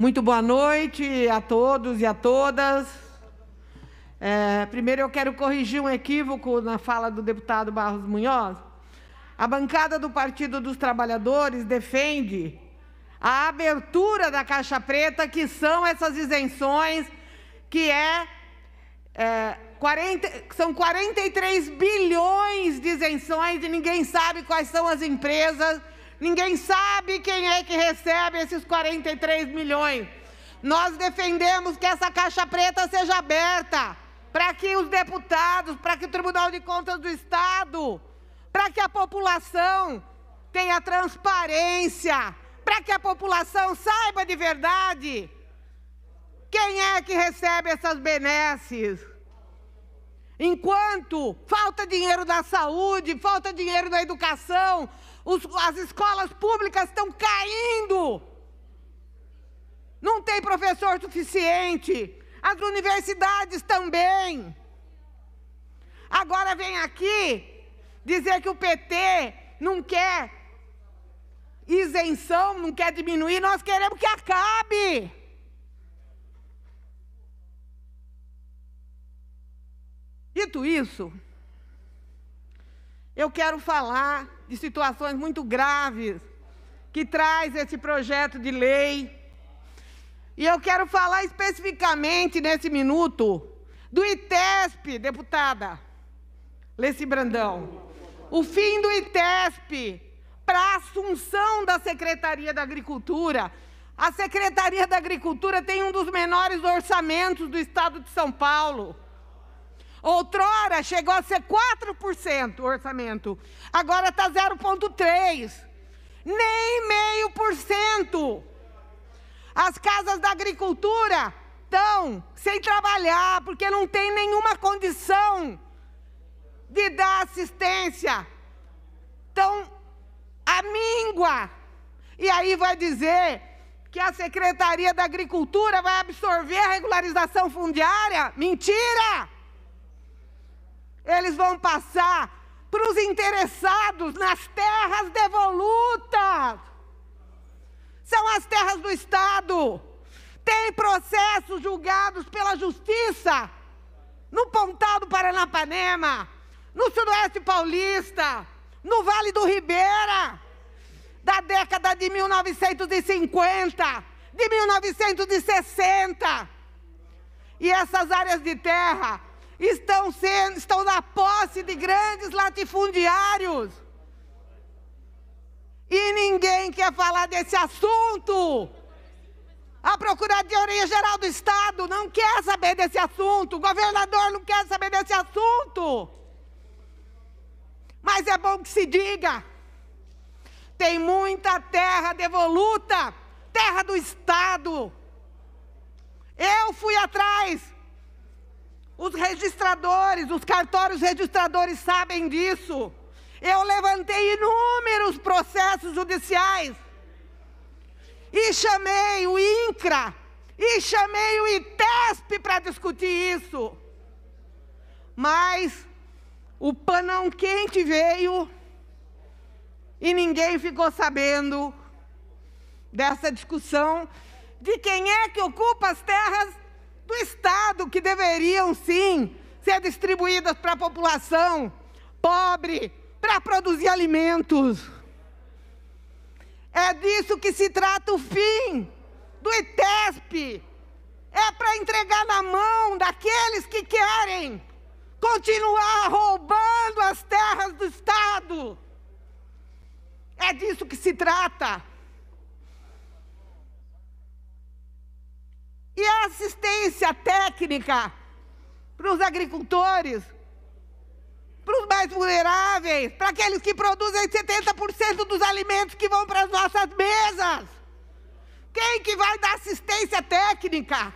Muito boa noite a todos e a todas. É, primeiro, eu quero corrigir um equívoco na fala do deputado Barros Munhoz. A bancada do Partido dos Trabalhadores defende a abertura da Caixa Preta, que são essas isenções, que é, é 40, são 43 bilhões de isenções e ninguém sabe quais são as empresas Ninguém sabe quem é que recebe esses 43 milhões. Nós defendemos que essa caixa preta seja aberta para que os deputados, para que o Tribunal de Contas do Estado, para que a população tenha transparência, para que a população saiba de verdade quem é que recebe essas benesses. Enquanto falta dinheiro na saúde, falta dinheiro na educação, os, as escolas públicas estão caindo. Não tem professor suficiente. As universidades também. Agora vem aqui dizer que o PT não quer isenção, não quer diminuir, nós queremos que acabe. Dito isso, eu quero falar de situações muito graves que traz esse projeto de lei. E eu quero falar especificamente nesse minuto do ITESP, deputada Leci Brandão. O fim do ITESP para a assunção da Secretaria da Agricultura. A Secretaria da Agricultura tem um dos menores orçamentos do Estado de São Paulo. Outrora chegou a ser 4% o orçamento, agora está 0,3%. Nem meio por cento. As casas da agricultura estão sem trabalhar, porque não tem nenhuma condição de dar assistência. Estão à míngua. E aí vai dizer que a Secretaria da Agricultura vai absorver a regularização fundiária? Mentira! eles vão passar para os interessados nas terras devolutas. São as terras do Estado. Tem processos julgados pela justiça no Pontal do Paranapanema, no Sudoeste Paulista, no Vale do Ribeira, da década de 1950, de 1960. E essas áreas de terra estão, sendo, estão na posse de grandes latifundiários. E ninguém quer falar desse assunto. A Procuradoria Geral do Estado não quer saber desse assunto. O governador não quer saber desse assunto. Mas é bom que se diga. Tem muita terra devoluta, terra do Estado. Eu fui atrás os registradores, os cartórios registradores sabem disso. Eu levantei inúmeros processos judiciais e chamei o INCRA e chamei o ITESP para discutir isso. Mas o panão quente veio e ninguém ficou sabendo dessa discussão de quem é que ocupa as terras do Estado que deveriam sim ser distribuídas para a população pobre, para produzir alimentos. É disso que se trata o fim do ITESP. É para entregar na mão daqueles que querem continuar roubando as terras do Estado. É disso que se trata. assistência técnica para os agricultores, para os mais vulneráveis, para aqueles que produzem 70% dos alimentos que vão para as nossas mesas. Quem que vai dar assistência técnica?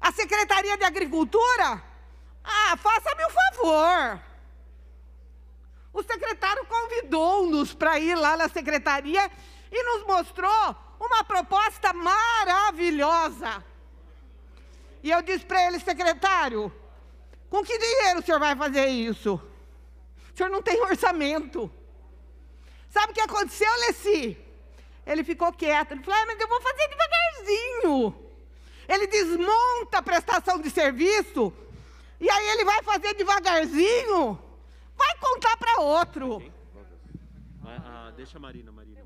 A Secretaria de Agricultura? Ah, faça-me o um favor. O secretário convidou-nos para ir lá na secretaria e nos mostrou uma proposta maravilhosa. E eu disse para ele, secretário, com que dinheiro o senhor vai fazer isso? O senhor não tem orçamento. Sabe o que aconteceu, Leci? Ele ficou quieto. Ele falou: ah, mas eu vou fazer devagarzinho. Ele desmonta a prestação de serviço. E aí ele vai fazer devagarzinho. Vai contar para outro. Ah, deixa a Marina, Marina.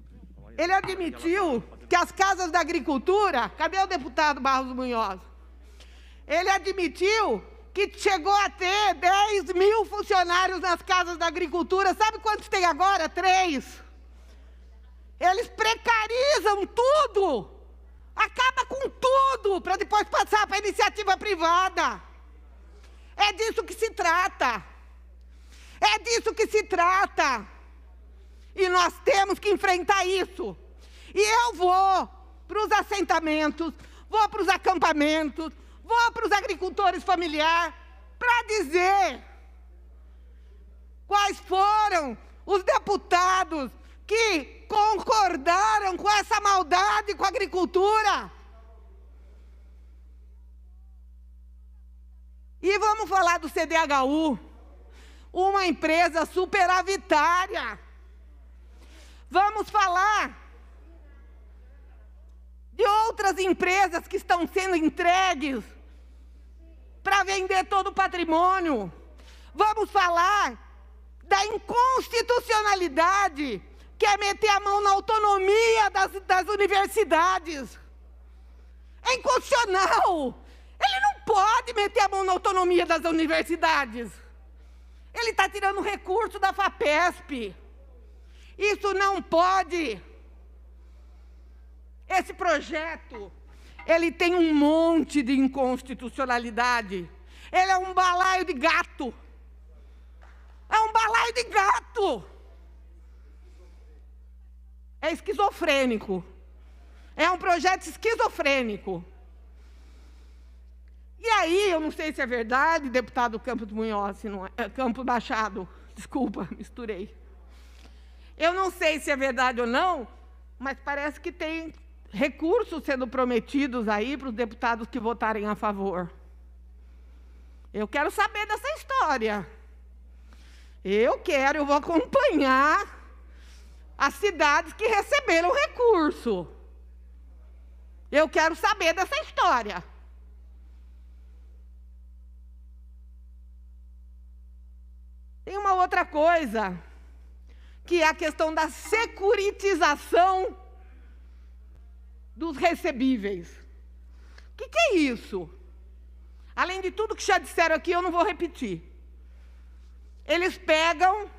Ele admitiu tá que as casas da agricultura. Cadê o deputado Barros Munhoz? Ele admitiu que chegou a ter 10 mil funcionários nas casas da agricultura. Sabe quantos tem agora? Três. Eles precarizam tudo. Acaba com tudo para depois passar para a iniciativa privada. É disso que se trata. É disso que se trata. E nós temos que enfrentar isso. E eu vou para os assentamentos, vou para os acampamentos, vou para os agricultores familiares para dizer quais foram os deputados que concordaram com essa maldade com a agricultura. E vamos falar do CDHU, uma empresa superavitária Vamos falar de outras empresas que estão sendo entregues para vender todo o patrimônio. Vamos falar da inconstitucionalidade que é meter a mão na autonomia das, das universidades. É inconstitucional. Ele não pode meter a mão na autonomia das universidades. Ele está tirando recurso da FAPESP. Isso não pode. Esse projeto, ele tem um monte de inconstitucionalidade. Ele é um balaio de gato. É um balaio de gato. É esquizofrênico. É um projeto esquizofrênico. E aí, eu não sei se é verdade, deputado Campos Munhoz, se não é, Campos Machado, desculpa, misturei. Eu não sei se é verdade ou não, mas parece que tem recursos sendo prometidos aí para os deputados que votarem a favor. Eu quero saber dessa história. Eu quero, eu vou acompanhar as cidades que receberam recurso. Eu quero saber dessa história. Tem uma outra coisa que é a questão da securitização dos recebíveis. O que, que é isso? Além de tudo que já disseram aqui, eu não vou repetir. Eles pegam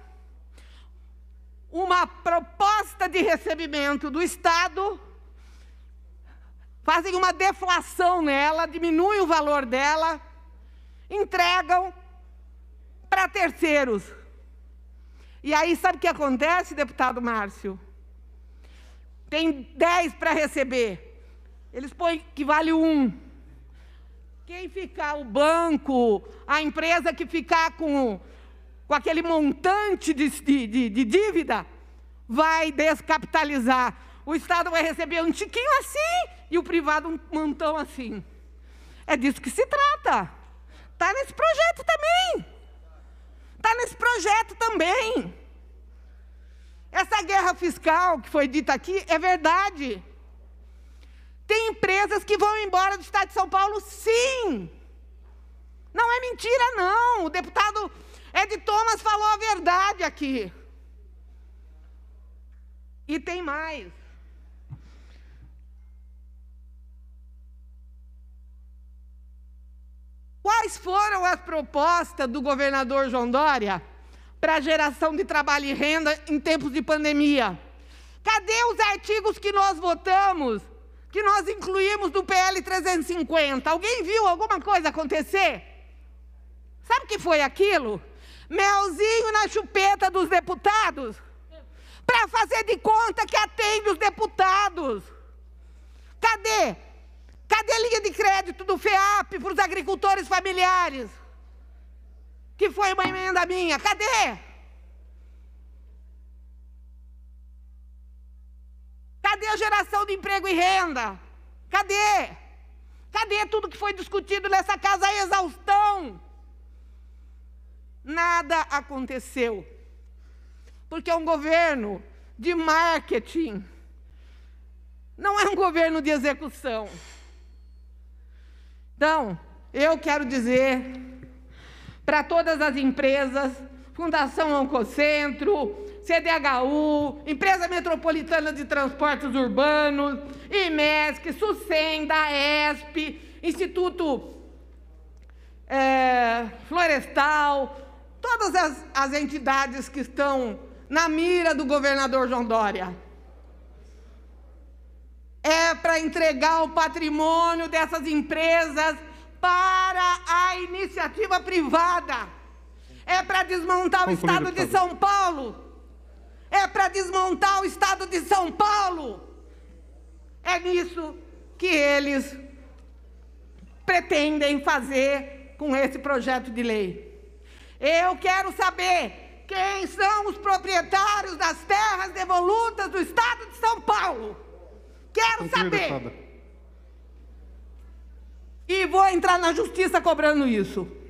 uma proposta de recebimento do Estado, fazem uma deflação nela, diminuem o valor dela, entregam para terceiros. E aí, sabe o que acontece, deputado Márcio? Tem 10 para receber. Eles põem que vale um. Quem ficar, o banco, a empresa que ficar com, com aquele montante de, de, de dívida, vai descapitalizar. O Estado vai receber um tiquinho assim e o privado um montão assim. É disso que se trata. Está nesse projeto também. Está nesse projeto também fiscal que foi dita aqui é verdade. Tem empresas que vão embora do Estado de São Paulo, sim. Não é mentira, não. O deputado Ed Thomas falou a verdade aqui. E tem mais. Quais foram as propostas do governador João Dória? para geração de trabalho e renda em tempos de pandemia? Cadê os artigos que nós votamos, que nós incluímos no PL 350? Alguém viu alguma coisa acontecer? Sabe o que foi aquilo? Melzinho na chupeta dos deputados para fazer de conta que atende os deputados. Cadê? Cadê a linha de crédito do FEAP para os agricultores familiares? que foi uma emenda minha, cadê? Cadê a geração de emprego e renda? Cadê? Cadê tudo que foi discutido nessa casa a exaustão? Nada aconteceu. Porque é um governo de marketing. Não é um governo de execução. Então, eu quero dizer para todas as empresas, Fundação Oncocentro, CDHU, Empresa Metropolitana de Transportes Urbanos, IMESC, SUSEM, DAESP, Instituto é, Florestal, todas as, as entidades que estão na mira do governador João Dória. É para entregar o patrimônio dessas empresas para a iniciativa privada. É para desmontar Concluído, o Estado de São Paulo. É para desmontar o Estado de São Paulo. É nisso que eles pretendem fazer com esse projeto de lei. Eu quero saber quem são os proprietários das terras devolutas do Estado de São Paulo. Quero Concluído, saber. E vou entrar na justiça cobrando isso.